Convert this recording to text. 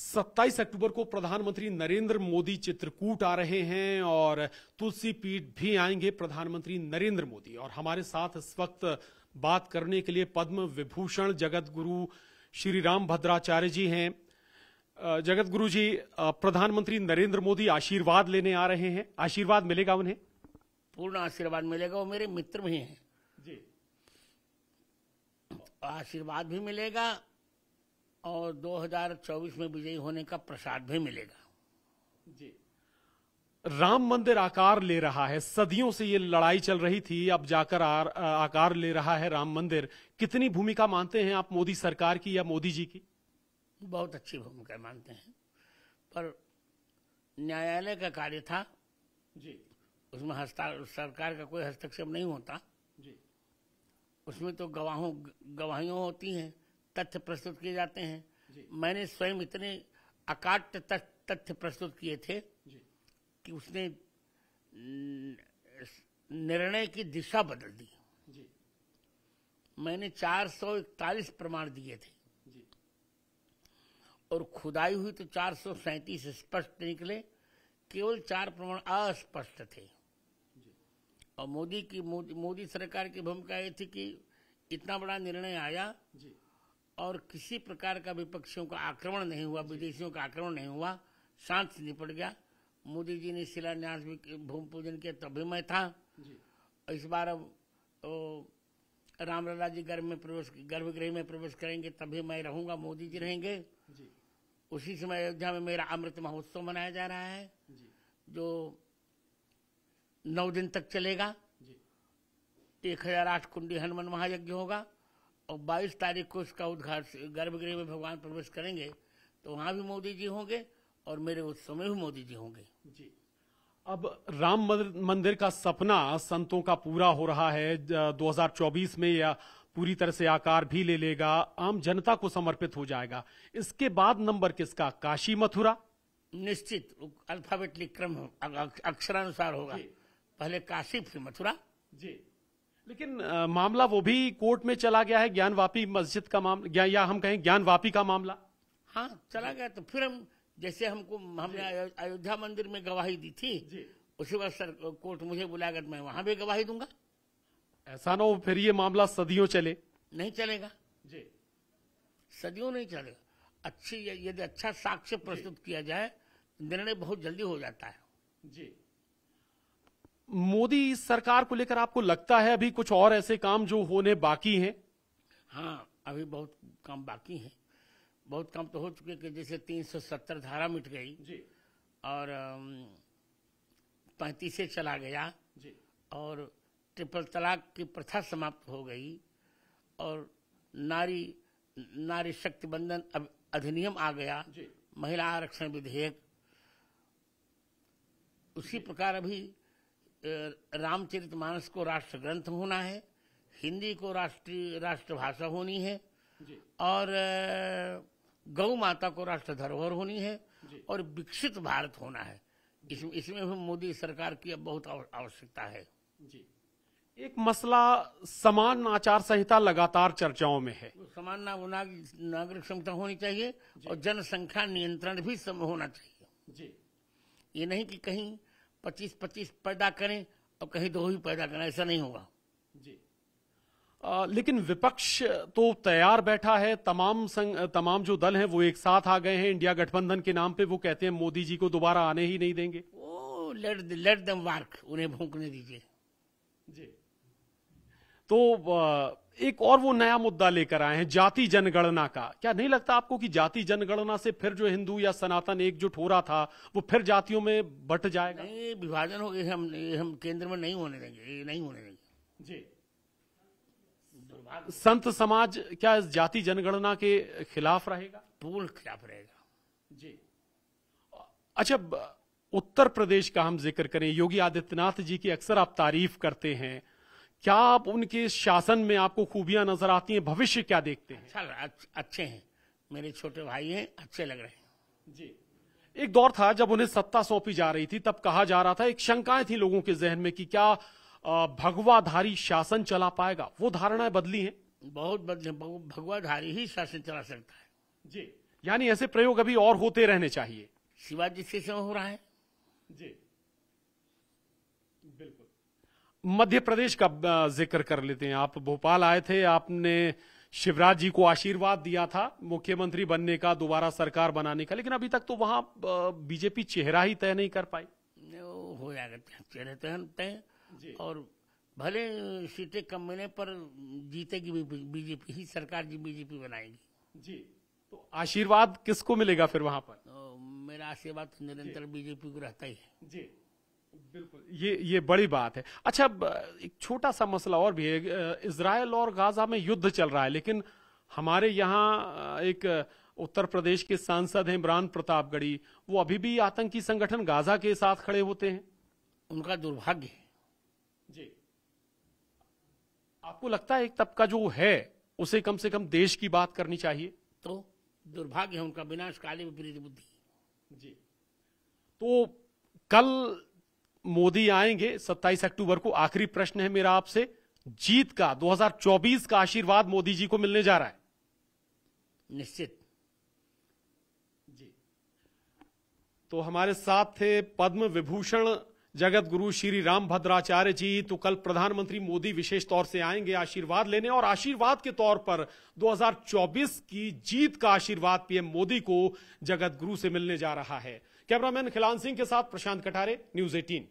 सत्ताईस अक्टूबर को प्रधानमंत्री नरेंद्र मोदी चित्रकूट आ रहे हैं और तुलसी पीठ भी आएंगे प्रधानमंत्री नरेंद्र मोदी और हमारे साथ इस वक्त बात करने के लिए पद्म विभूषण जगत गुरु श्री राम भद्राचार्य जी हैं जगत गुरु जी प्रधानमंत्री नरेंद्र मोदी आशीर्वाद लेने आ रहे हैं आशीर्वाद मिलेगा उन्हें पूर्ण आशीर्वाद मिलेगा वो मेरे मित्र भी हैं जी आशीर्वाद भी मिलेगा और 2024 में विजयी होने का प्रसाद भी मिलेगा जी राम मंदिर आकार ले रहा है सदियों से ये लड़ाई चल रही थी अब जाकर आ, आकार ले रहा है राम मंदिर कितनी भूमिका मानते हैं आप मोदी सरकार की या मोदी जी की बहुत अच्छी भूमिका मानते हैं पर न्यायालय का कार्य था जी उसमें सरकार का कोई हस्तक्षेप नहीं होता जी उसमें तो गवाहों गवाहियों होती हैं तथ्य प्रस्तुत किए जाते हैं मैंने स्वयं इतने अकाट तथ्य प्रस्तुत किए थे कि उसने निर्णय की दिशा बदल दी मैंने 441 प्रमाण दिए थे और खुदाई हुई तो चार स्पष्ट निकले केवल चार प्रमाण अस्पष्ट थे और मोदी की मोदी, मोदी सरकार की भूमिका ये थी कि इतना बड़ा निर्णय आया और किसी प्रकार का विपक्षियों का आक्रमण नहीं हुआ विदेशियों का आक्रमण नहीं हुआ शांत से निपट गया मोदी जी ने शिलान्यास भी भूमि पूजन किया तभी मैं था इस बार रामलला जी गर्भ में प्रवेश गर्भगृह में प्रवेश करेंगे तभी मैं रहूंगा मोदी जी रहेंगे उसी समय अयोध्या में मेरा अमृत महोत्सव मनाया जा रहा है जो नौ दिन तक चलेगा एक हजार आठ कुंडी हनुमान महायज्ञ होगा और 22 तारीख को उसका उद्घाटन गर्भगृह में भगवान प्रवेश करेंगे तो वहां भी मोदी जी होंगे और मेरे उत्सव में भी मोदी जी होंगे जी अब राम मंदिर का सपना संतों का पूरा हो रहा है 2024 में या पूरी तरह से आकार भी ले लेगा आम जनता को समर्पित हो जाएगा इसके बाद नंबर किसका काशी मथुरा निश्चित अल्फाबेटली क्रम अक्षरानुसार होगा पहले काशी फिर मथुरा जी लेकिन आ, मामला वो भी कोर्ट में चला गया है ज्ञान वापी मस्जिद का मामला या हम कहें ज्ञान वापी का मामला हाँ चला गया तो फिर हम जैसे हमको हमने अयोध्या मंदिर में गवाही दी थी उसके बाद सर कोर्ट मुझे बुलाया मैं वहां भी गवाही दूंगा ऐसा ना हो फिर ये मामला सदियों चले नहीं चलेगा जी सदियों नहीं चलेगा अच्छी यदि अच्छा साक्ष्य प्रस्तुत किया जाए निर्णय बहुत जल्दी हो जाता है जी मोदी सरकार को लेकर आपको लगता है अभी कुछ और ऐसे काम जो होने बाकी हैं हाँ अभी बहुत काम बाकी है बहुत काम तो हो चुके कि जैसे 370 धारा मिट गई जी और पैंतीसे चला गया जी और ट्रिपल तलाक की प्रथा समाप्त हो गई और नारी नारी शक्ति बंधन अधिनियम आ गया महिला आरक्षण विधेयक उसी प्रकार अभी रामचरितमानस को राष्ट्र ग्रंथ होना है हिंदी को राष्ट्रीय राष्ट्रभाषा होनी है और गौ माता को राष्ट्र धरोहर होनी है और विकसित भारत होना है इस, इसमें भी मोदी सरकार की अब बहुत आवश्यकता है जी एक मसला समान आचार संहिता लगातार चर्चाओं में है समान नागरिक संहिता होनी चाहिए और जनसंख्या नियंत्रण भी होना चाहिए जी ये नहीं कि कहीं पच्चीस पच्चीस पैदा करें और कहीं दो ही पैदा करें ऐसा नहीं होगा जी आ, लेकिन विपक्ष तो तैयार बैठा है तमाम संग, तमाम जो दल हैं वो एक साथ आ गए हैं इंडिया गठबंधन के नाम पे वो कहते हैं मोदी जी को दोबारा आने ही नहीं देंगे ओ लेट लेट दम उन्हें भोंकने दीजिए जी तो एक और वो नया मुद्दा लेकर आए हैं जाति जनगणना का क्या नहीं लगता आपको कि जाति जनगणना से फिर जो हिंदू या सनातन एकजुट हो रहा था वो फिर जातियों में बट जाएगा नहीं विभाजन हो गए हम हम केंद्र में नहीं होने देंगे नहीं होने देंगे जी संत समाज क्या इस जाति जनगणना के खिलाफ रहेगा पूर्ण खिलाफ रहेगा जी अच्छा उत्तर प्रदेश का हम जिक्र करें योगी आदित्यनाथ जी की अक्सर आप तारीफ करते हैं क्या आप उनके शासन में आपको खूबियां नजर आती हैं भविष्य क्या देखते हैं अच्छा अच्छे हैं मेरे छोटे भाई हैं अच्छे लग रहे हैं जी एक दौर था जब उन्हें सत्ता सौंपी जा रही थी तब कहा जा रहा था एक शंकाएं थी लोगों के जहन में कि क्या भगवाधारी शासन चला पाएगा वो धारणाएं बदली हैं बहुत बदली भगवाधारी ही शासन चला सकता है जी यानी ऐसे प्रयोग अभी और होते रहने चाहिए शिवाजी से हो रहा है जी मध्य प्रदेश का जिक्र कर लेते हैं आप भोपाल आए थे आपने शिवराज जी को आशीर्वाद दिया था मुख्यमंत्री बनने का दोबारा सरकार बनाने का लेकिन अभी तक तो वहां बीजेपी चेहरा ही तय नहीं कर पाई हो जाएगा चेहरे तो तय तय और भले सीटें कम मिलने पर जीतेगी बीजेपी ही सरकार जी बीजेपी बनाएगी जी तो आशीर्वाद किसको मिलेगा फिर वहां पर मेरा आशीर्वाद तो निरंतर बीजेपी को रहता ही है जी बिल्कुल ये ये बड़ी बात है अच्छा एक छोटा सा मसला और भी है इसराइल और गाजा में युद्ध चल रहा है लेकिन हमारे यहाँ एक उत्तर प्रदेश के सांसद हैं इमरान प्रतापगढ़ी वो अभी भी आतंकी संगठन गाजा के साथ खड़े होते हैं उनका दुर्भाग्य है जी आपको लगता है एक तबका जो है उसे कम से कम देश की बात करनी चाहिए तो दुर्भाग्य है उनका विनाशकाली विपरीत बुद्धि जी तो कल मोदी आएंगे 27 अक्टूबर को आखिरी प्रश्न है मेरा आपसे जीत का 2024 का आशीर्वाद मोदी जी को मिलने जा रहा है निश्चित जी तो हमारे साथ थे पद्म विभूषण जगत गुरु श्री राम भद्राचार्य जी तो कल प्रधानमंत्री मोदी विशेष तौर से आएंगे आशीर्वाद लेने और आशीर्वाद के तौर पर 2024 की जीत का आशीर्वाद पीएम मोदी को जगत गुरु से मिलने जा रहा है कैमरामैन खिलान सिंह के साथ प्रशांत कटारे न्यूज एटीन